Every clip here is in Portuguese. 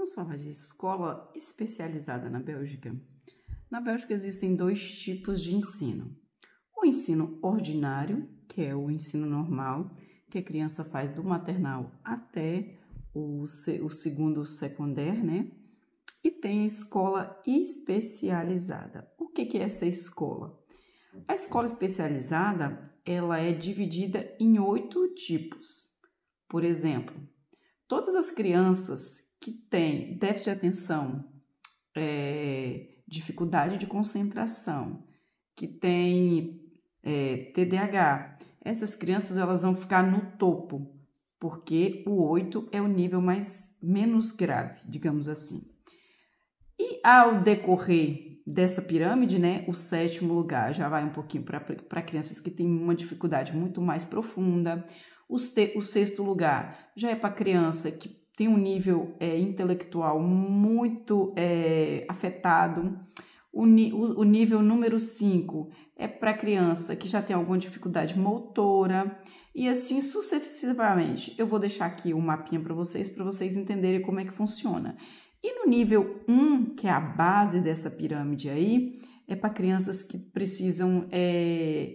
Vamos falar de escola especializada na Bélgica. Na Bélgica existem dois tipos de ensino. O ensino ordinário, que é o ensino normal, que a criança faz do maternal até o, o segundo secundário, né? E tem a escola especializada. O que, que é essa escola? A escola especializada ela é dividida em oito tipos. Por exemplo, todas as crianças que tem déficit de atenção, é, dificuldade de concentração, que tem é, TDAH, essas crianças elas vão ficar no topo, porque o 8 é o nível mais menos grave, digamos assim. E ao decorrer dessa pirâmide, né, o sétimo lugar já vai um pouquinho para crianças que têm uma dificuldade muito mais profunda. Te, o sexto lugar já é para criança que tem um nível é, intelectual muito é, afetado. O, o, nível número 5 é para criança que já tem alguma dificuldade motora e assim sucessivamente. Eu vou deixar aqui um mapinha para vocês, para vocês entenderem como é que funciona. E no nível 1, um, que é a base dessa pirâmide aí, é para crianças que precisam é,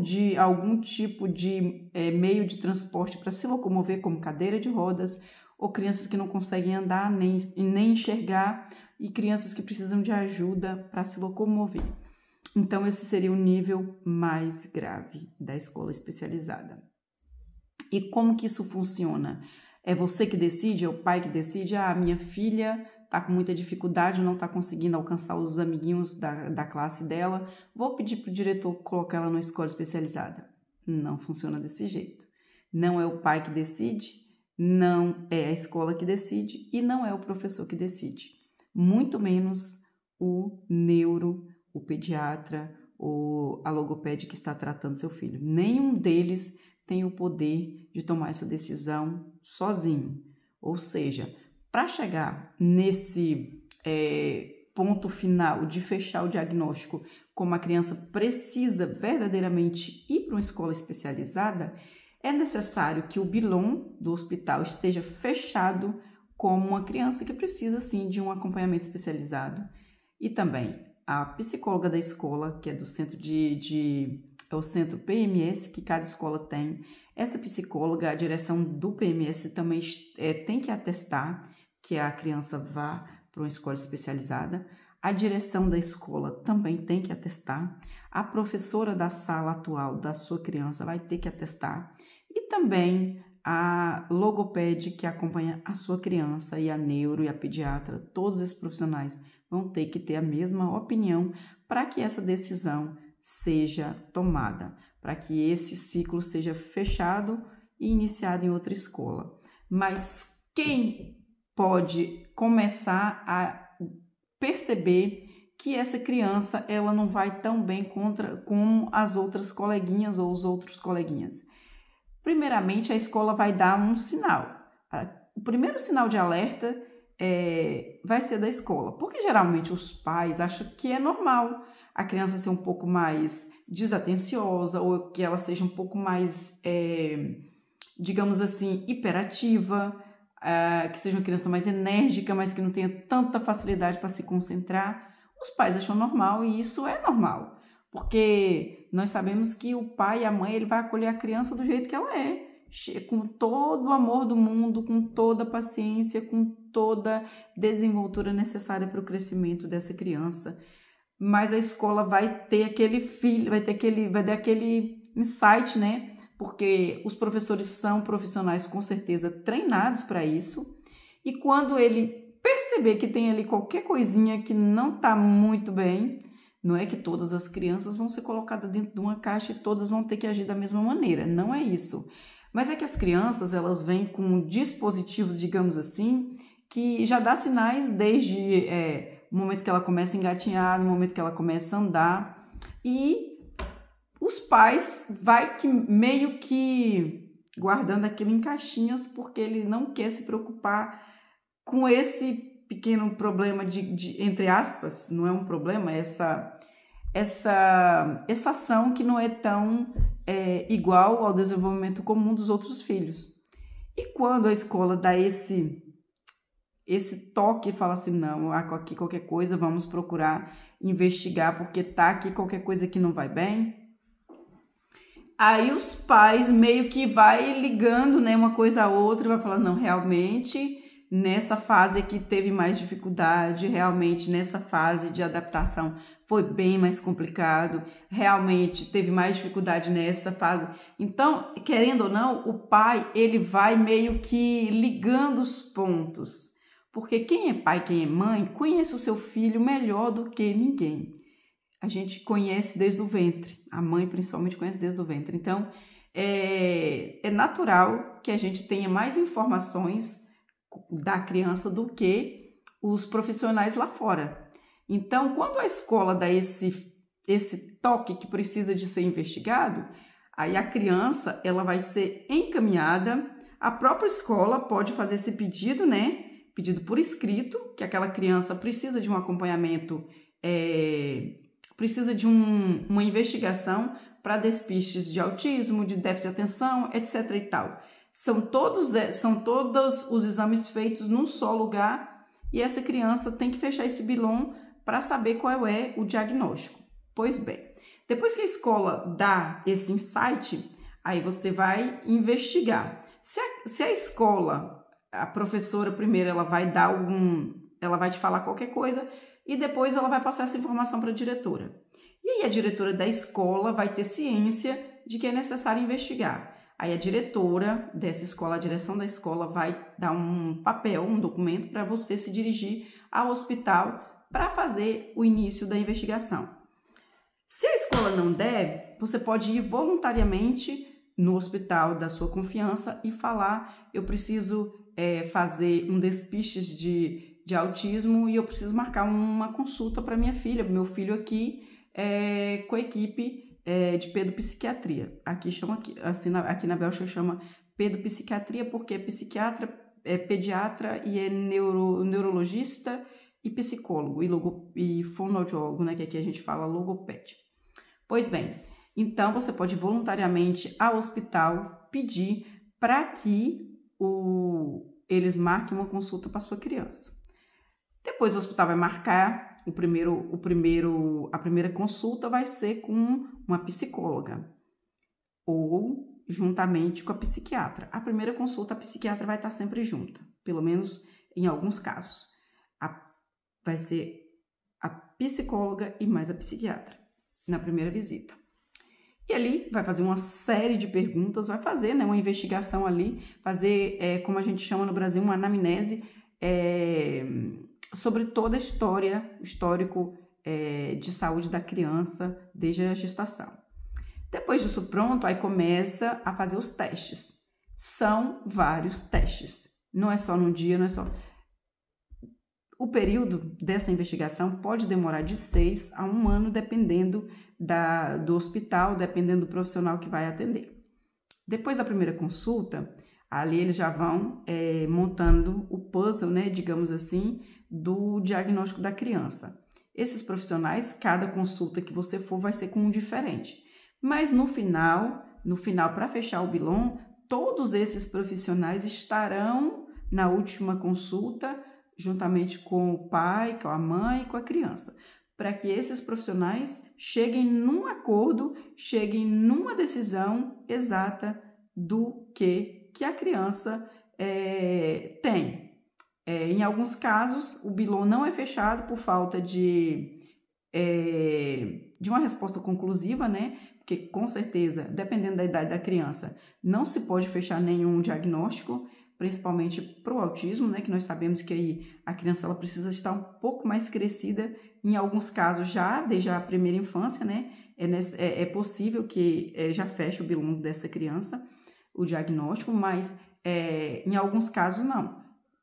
de algum tipo de é, meio de transporte para se locomover, como cadeira de rodas, ou crianças que não conseguem andar nem, nem enxergar, e crianças que precisam de ajuda para se locomover. Então, esse seria o nível mais grave da escola especializada. E como que isso funciona? É você que decide, é o pai que decide, ah, minha filha está com muita dificuldade, não está conseguindo alcançar os amiguinhos da, da classe dela, vou pedir para o diretor colocar ela numa escola especializada. Não funciona desse jeito. Não é o pai que decide, não é a escola que decide e não é o professor que decide, muito menos o neuro, o pediatra ou a logopédia que está tratando seu filho. Nenhum deles tem o poder de tomar essa decisão sozinho. Ou seja, para chegar nesse é, ponto final de fechar o diagnóstico, como a criança precisa verdadeiramente ir para uma escola especializada, é necessário que o bilhão do hospital esteja fechado como uma criança que precisa sim de um acompanhamento especializado. E também a psicóloga da escola, que é do centro de, de é o centro PMS que cada escola tem. Essa psicóloga, a direção do PMS também é, tem que atestar que a criança vá para uma escola especializada. A direção da escola também tem que atestar. A professora da sala atual da sua criança vai ter que atestar e também a logopede que acompanha a sua criança e a neuro e a pediatra, todos esses profissionais vão ter que ter a mesma opinião para que essa decisão seja tomada, para que esse ciclo seja fechado e iniciado em outra escola. Mas quem pode começar a perceber que essa criança ela não vai tão bem contra como as outras coleguinhas ou os outros coleguinhas? Primeiramente, a escola vai dar um sinal. O primeiro sinal de alerta é, vai ser da escola, porque geralmente os pais acham que é normal a criança ser um pouco mais desatenciosa ou que ela seja um pouco mais, é, digamos assim, hiperativa, é, que seja uma criança mais enérgica, mas que não tenha tanta facilidade para se concentrar. Os pais acham normal e isso é normal. Porque nós sabemos que o pai e a mãe ele vai acolher a criança do jeito que ela é, com todo o amor do mundo, com toda a paciência, com toda a desenvoltura necessária para o crescimento dessa criança. Mas a escola vai ter aquele filho, vai ter aquele, vai ter aquele insight, né? Porque os professores são profissionais com certeza treinados para isso. E quando ele perceber que tem ali qualquer coisinha que não está muito bem, não é que todas as crianças vão ser colocadas dentro de uma caixa e todas vão ter que agir da mesma maneira, não é isso. Mas é que as crianças, elas vêm com um dispositivo, digamos assim, que já dá sinais desde é, o momento que ela começa a engatinhar, no momento que ela começa a andar. E os pais vai que meio que guardando aquilo em caixinhas porque ele não quer se preocupar com esse pequeno problema de, de, entre aspas, não é um problema, é essa essa essa ação que não é tão é, igual ao desenvolvimento comum dos outros filhos. E quando a escola dá esse esse toque e fala assim, não, aqui qualquer coisa, vamos procurar investigar porque tá aqui qualquer coisa que não vai bem. Aí os pais meio que vai ligando, né, uma coisa a outra, vai falar, não, realmente nessa fase que teve mais dificuldade, realmente nessa fase de adaptação foi bem mais complicado, realmente teve mais dificuldade nessa fase. Então, querendo ou não, o pai, ele vai meio que ligando os pontos. Porque quem é pai, quem é mãe, conhece o seu filho melhor do que ninguém. A gente conhece desde o ventre, a mãe principalmente conhece desde o ventre. Então, é, é natural que a gente tenha mais informações da criança do que os profissionais lá fora. Então, quando a escola dá esse, esse toque que precisa de ser investigado, aí a criança ela vai ser encaminhada, a própria escola pode fazer esse pedido, né? Pedido por escrito, que aquela criança precisa de um acompanhamento, é, precisa de um, uma investigação para despistes de autismo, de déficit de atenção, etc. e tal. São todos, é, são todos os exames feitos num só lugar e essa criança tem que fechar esse bilhão para saber qual é o diagnóstico. Pois bem, depois que a escola dá esse insight, aí você vai investigar. Se a, se a escola, a professora primeiro, ela vai dar algum, ela vai te falar qualquer coisa e depois ela vai passar essa informação para a diretora. E aí a diretora da escola vai ter ciência de que é necessário investigar. Aí a diretora dessa escola, a direção da escola, vai dar um papel, um documento para você se dirigir ao hospital para fazer o início da investigação. Se a escola não der, você pode ir voluntariamente no hospital da sua confiança e falar: eu preciso é, fazer um despiste de, de autismo e eu preciso marcar uma consulta para minha filha, meu filho aqui, é, com a equipe é, de pedopsiquiatria. Aqui chama aqui, assim, na, aqui na Bélgica chama pedopsiquiatria porque é psiquiatra, é pediatra e é neuro, neurologista e psicólogo e, logo, e fonoaudiólogo, né, que aqui a gente fala logopédia. Pois bem, então você pode voluntariamente ao hospital pedir para que o, eles marquem uma consulta para sua criança. Depois o hospital vai marcar o primeiro, o primeiro, a primeira consulta vai ser com uma psicóloga ou juntamente com a psiquiatra. A primeira consulta a psiquiatra vai estar sempre junta, pelo menos em alguns casos. A, vai ser a psicóloga e mais a psiquiatra na primeira visita. E ali vai fazer uma série de perguntas, vai fazer né, uma investigação ali, fazer, é, como a gente chama no Brasil, uma anamnese é, sobre toda a história, histórico é, de saúde da criança desde a gestação. Depois disso pronto, aí começa a fazer os testes. São vários testes. Não é só num dia, não é só. O período dessa investigação pode demorar de seis a um ano, dependendo da, do hospital, dependendo do profissional que vai atender. Depois da primeira consulta, ali eles já vão é, montando o puzzle, né, digamos assim, do diagnóstico da criança. Esses profissionais, cada consulta que você for vai ser com um diferente. Mas no final, no final para fechar o bilhão, todos esses profissionais estarão na última consulta juntamente com o pai, com a mãe e com a criança, para que esses profissionais cheguem num acordo, cheguem numa decisão exata do que que a criança é, tem. É, em alguns casos, o bilon não é fechado por falta de, é, de uma resposta conclusiva, né? Porque, com certeza, dependendo da idade da criança, não se pode fechar nenhum diagnóstico, principalmente para o autismo, né? Que nós sabemos que aí a criança ela precisa estar um pouco mais crescida, em alguns casos já desde a primeira infância, né? É, é, é possível que é, já feche o bilon dessa criança, o diagnóstico, mas é, em alguns casos não.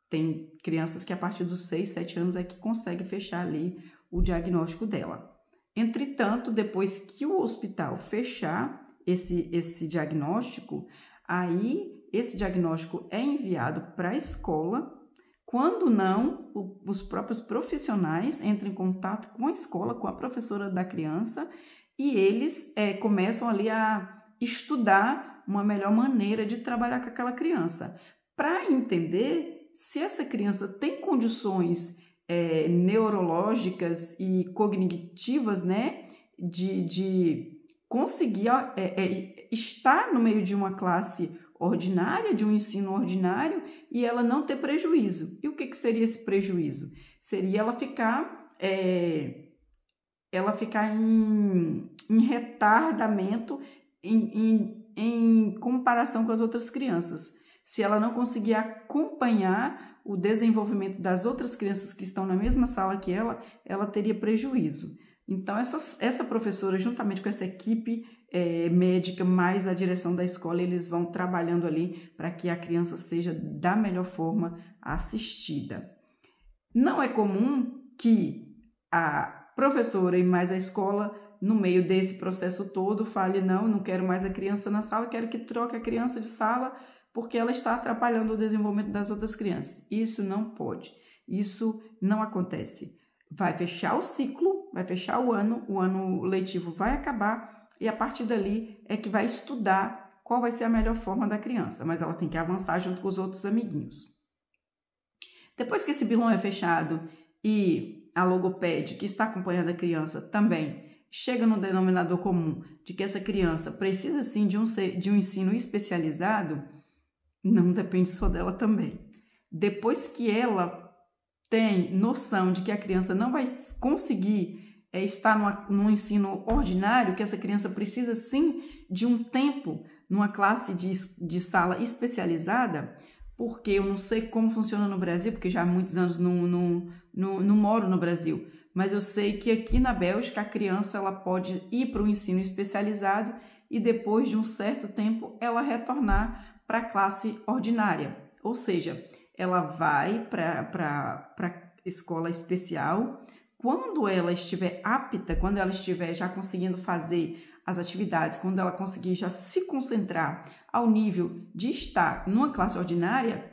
Tem crianças que a partir dos 6, 7 anos é que consegue fechar ali o diagnóstico dela. Entretanto, depois que o hospital fechar esse, esse diagnóstico, aí esse diagnóstico é enviado para a escola. Quando não, o, os próprios profissionais entram em contato com a escola, com a professora da criança, e eles é, começam ali a estudar uma melhor maneira de trabalhar com aquela criança, para entender se essa criança tem condições é, neurológicas e cognitivas, né, de, de conseguir é, é, estar no meio de uma classe ordinária, de um ensino ordinário, e ela não ter prejuízo. E o que, que seria esse prejuízo? Seria ela ficar, é, ela ficar em, em retardamento em, em, em comparação com as outras crianças se ela não conseguir acompanhar o desenvolvimento das outras crianças que estão na mesma sala que ela, ela teria prejuízo. Então, essas, essa professora, juntamente com essa equipe é, médica, mais a direção da escola, eles vão trabalhando ali para que a criança seja da melhor forma assistida. Não é comum que a professora e mais a escola, no meio desse processo todo, fale: não, não quero mais a criança na sala, quero que troque a criança de sala porque ela está atrapalhando o desenvolvimento das outras crianças. Isso não pode. Isso não acontece. Vai fechar o ciclo, vai fechar o ano, o ano letivo vai acabar e a partir dali é que vai estudar qual vai ser a melhor forma da criança, mas ela tem que avançar junto com os outros amiguinhos. Depois que esse bilhão é fechado e a logoped que está acompanhando a criança também chega no denominador comum de que essa criança precisa sim de um, de um ensino especializado, não depende só dela também. Depois que ela tem noção de que a criança não vai conseguir é, estar numa, num ensino ordinário, que essa criança precisa sim de um tempo numa classe de, de sala especializada, porque eu não sei como funciona no Brasil, porque já há muitos anos não, não, não, não moro no Brasil, mas eu sei que aqui na Bélgica a criança ela pode ir para o ensino especializado e depois de um certo tempo ela retornar para a classe ordinária, ou seja, ela vai para a escola especial. Quando ela estiver apta, quando ela estiver já conseguindo fazer as atividades, quando ela conseguir já se concentrar ao nível de estar numa classe ordinária,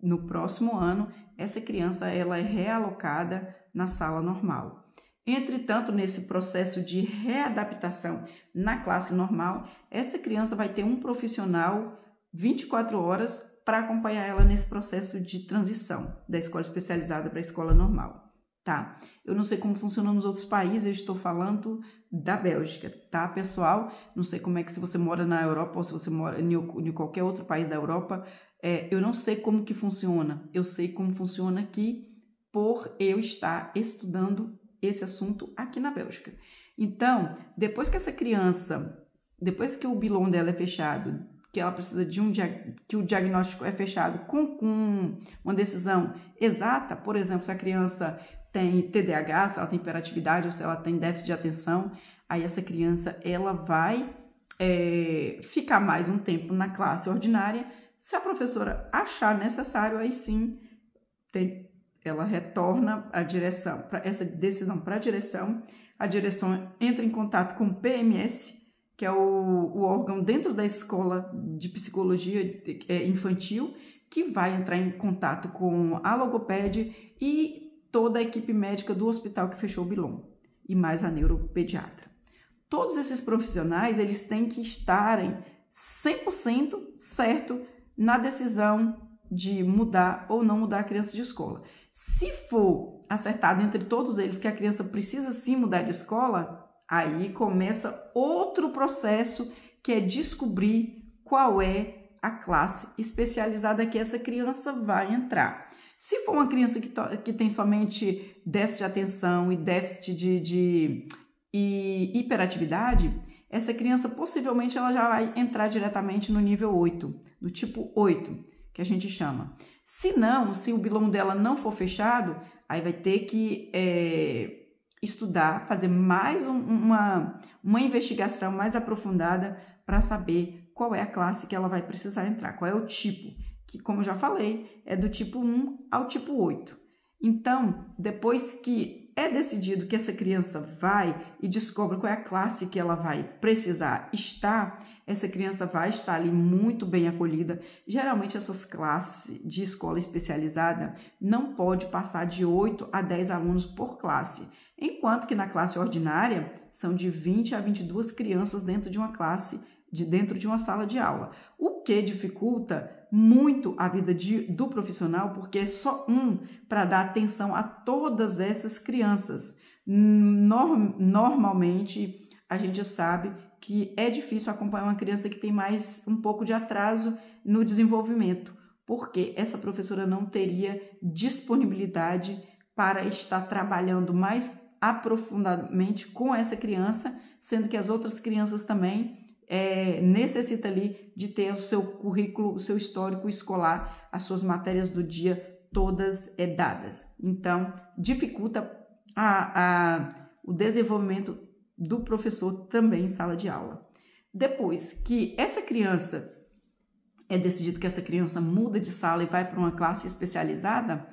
no próximo ano essa criança ela é realocada na sala normal. Entretanto, nesse processo de readaptação na classe normal, essa criança vai ter um profissional 24 horas para acompanhar ela nesse processo de transição da escola especializada para a escola normal, tá? Eu não sei como funciona nos outros países, eu estou falando da Bélgica, tá, pessoal? Não sei como é que se você mora na Europa ou se você mora em qualquer outro país da Europa, é, eu não sei como que funciona. Eu sei como funciona aqui por eu estar estudando esse assunto aqui na Bélgica. Então, depois que essa criança, depois que o bilhão dela é fechado, que ela precisa de um que o diagnóstico é fechado com, com uma decisão exata, por exemplo, se a criança tem TDAH, se ela tem hiperatividade ou se ela tem déficit de atenção, aí essa criança ela vai é, ficar mais um tempo na classe ordinária. Se a professora achar necessário, aí sim tem, ela retorna a direção, pra, essa decisão para a direção. A direção entra em contato com o PMS, que é o, o órgão dentro da escola de psicologia é, infantil, que vai entrar em contato com a logoped e toda a equipe médica do hospital que fechou o Bilon e mais a neuropediatra. Todos esses profissionais, eles têm que estarem 100% certo na decisão de mudar ou não mudar a criança de escola. Se for acertado entre todos eles que a criança precisa sim mudar de escola, Aí começa outro processo que é descobrir qual é a classe especializada que essa criança vai entrar. Se for uma criança que, que tem somente déficit de atenção e déficit de, de e hiperatividade, essa criança possivelmente ela já vai entrar diretamente no nível 8, no tipo 8, que a gente chama. Se não, se o bilão dela não for fechado, aí vai ter que. É estudar, fazer mais um, uma, uma investigação mais aprofundada para saber qual é a classe que ela vai precisar entrar, qual é o tipo, que, como já falei, é do tipo 1 ao tipo 8. Então, depois que é decidido que essa criança vai e descobre qual é a classe que ela vai precisar estar, essa criança vai estar ali muito bem acolhida. Geralmente, essas classes de escola especializada não pode passar de 8 a 10 alunos por classe. Enquanto que na classe ordinária são de 20 a 22 crianças dentro de uma classe, de dentro de uma sala de aula, o que dificulta muito a vida de, do profissional, porque é só um para dar atenção a todas essas crianças. Norm, normalmente, a gente sabe que é difícil acompanhar uma criança que tem mais um pouco de atraso no desenvolvimento, porque essa professora não teria disponibilidade para estar trabalhando mais aprofundadamente com essa criança, sendo que as outras crianças também é, necessita ali de ter o seu currículo, o seu histórico escolar, as suas matérias do dia todas é, dadas. Então, dificulta a, a, o desenvolvimento do professor também em sala de aula. Depois que essa criança é decidido que essa criança muda de sala e vai para uma classe especializada,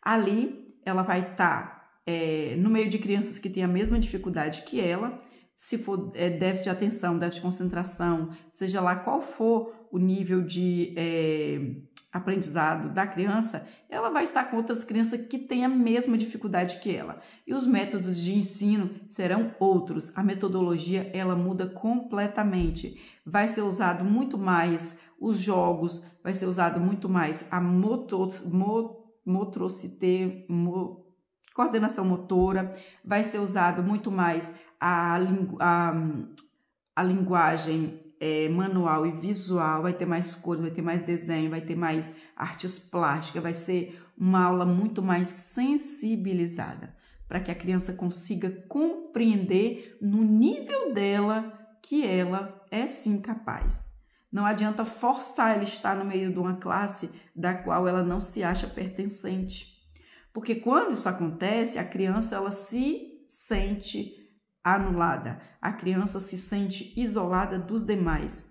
ali ela vai estar tá é, no meio de crianças que têm a mesma dificuldade que ela, se for é, déficit de atenção, déficit de concentração, seja lá qual for o nível de é, aprendizado da criança, ela vai estar com outras crianças que têm a mesma dificuldade que ela. E os métodos de ensino serão outros. A metodologia ela muda completamente. Vai ser usado muito mais os jogos, vai ser usado muito mais a motor, mo, motrocite, mo, coordenação motora, vai ser usado muito mais a, a, a linguagem é, manual e visual, vai ter mais cores, vai ter mais desenho, vai ter mais artes plásticas, vai ser uma aula muito mais sensibilizada, para que a criança consiga compreender no nível dela que ela é sim capaz. Não adianta forçar ela estar no meio de uma classe da qual ela não se acha pertencente. Porque quando isso acontece, a criança ela se sente anulada. A criança se sente isolada dos demais,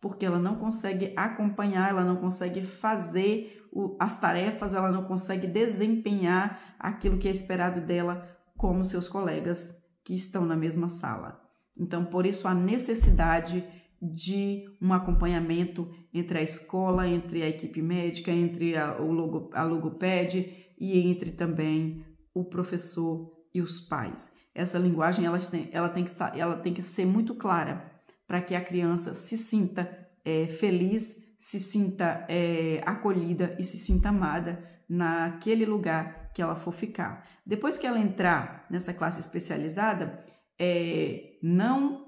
porque ela não consegue acompanhar, ela não consegue fazer o, as tarefas, ela não consegue desempenhar aquilo que é esperado dela, como seus colegas que estão na mesma sala. Então, por isso, a necessidade de um acompanhamento entre a escola, entre a equipe médica, entre a, o logo, a logoped, e entre também o professor e os pais. Essa linguagem ela tem, ela tem, que, ela tem que ser muito clara para que a criança se sinta é, feliz, se sinta é, acolhida e se sinta amada naquele lugar que ela for ficar. Depois que ela entrar nessa classe especializada, é, não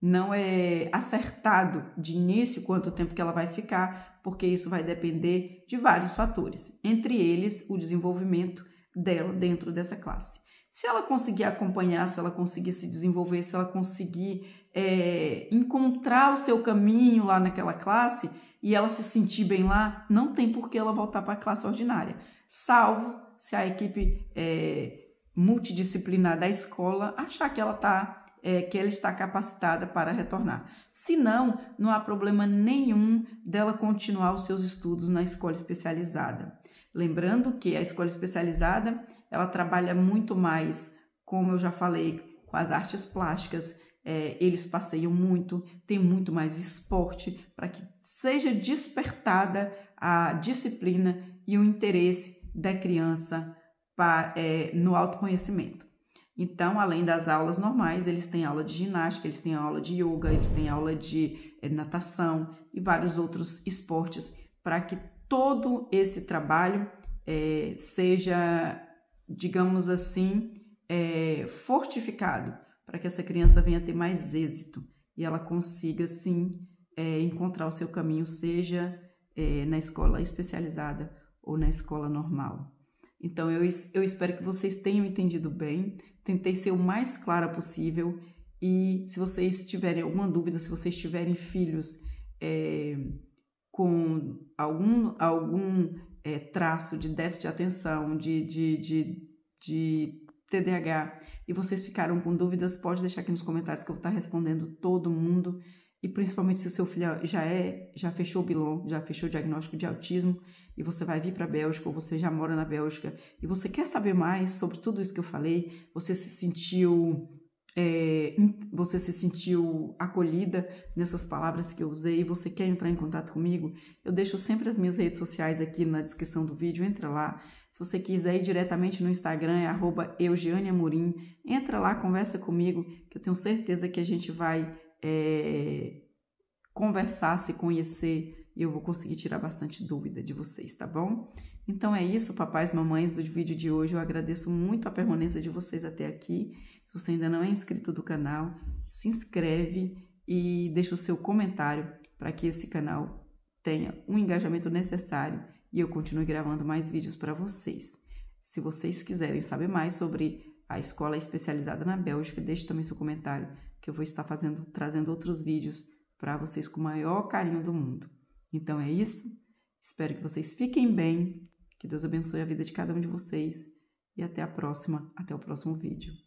não é acertado de início quanto tempo que ela vai ficar, porque isso vai depender de vários fatores, entre eles o desenvolvimento dela dentro dessa classe. Se ela conseguir acompanhar, se ela conseguir se desenvolver, se ela conseguir é, encontrar o seu caminho lá naquela classe e ela se sentir bem lá, não tem por que ela voltar para a classe ordinária, salvo se a equipe é, multidisciplinar da escola achar que ela está é, que ela está capacitada para retornar. Se não, não há problema nenhum dela continuar os seus estudos na escola especializada. Lembrando que a escola especializada ela trabalha muito mais, como eu já falei, com as artes plásticas. É, eles passeiam muito, tem muito mais esporte para que seja despertada a disciplina e o interesse da criança é, no autoconhecimento. Então, além das aulas normais, eles têm aula de ginástica, eles têm aula de yoga, eles têm aula de eh, natação e vários outros esportes para que todo esse trabalho é, seja, digamos assim, é, fortificado, para que essa criança venha ter mais êxito e ela consiga, sim, é, encontrar o seu caminho, seja na escola especializada ou na escola normal. Então eu, eu espero que vocês tenham entendido bem. Tentei ser o mais clara possível. E se vocês tiverem alguma dúvida, se vocês tiverem filhos é, com algum, algum é, traço de déficit de atenção, de, de, de, de TDAH, e vocês ficaram com dúvidas, pode deixar aqui nos comentários que eu vou estar respondendo todo mundo e principalmente se o seu filho já é, já fechou o Bilon, já fechou o diagnóstico de autismo e você vai vir para a Bélgica ou você já mora na Bélgica e você quer saber mais sobre tudo isso que eu falei, você se sentiu é, você se sentiu acolhida nessas palavras que eu usei, você quer entrar em contato comigo, eu deixo sempre as minhas redes sociais aqui na descrição do vídeo, entra lá. Se você quiser ir diretamente no Instagram, é arroba entra lá, conversa comigo, que eu tenho certeza que a gente vai é, conversar, se conhecer e eu vou conseguir tirar bastante dúvida de vocês, tá bom? Então é isso, papais e mamães do vídeo de hoje. Eu agradeço muito a permanência de vocês até aqui. Se você ainda não é inscrito do canal, se inscreve e deixa o seu comentário para que esse canal tenha o um engajamento necessário e eu continue gravando mais vídeos para vocês. Se vocês quiserem saber mais sobre a escola especializada na Bélgica, deixe também seu comentário que eu vou estar fazendo, trazendo outros vídeos para vocês com o maior carinho do mundo. Então é isso. Espero que vocês fiquem bem, que Deus abençoe a vida de cada um de vocês e até a próxima, até o próximo vídeo.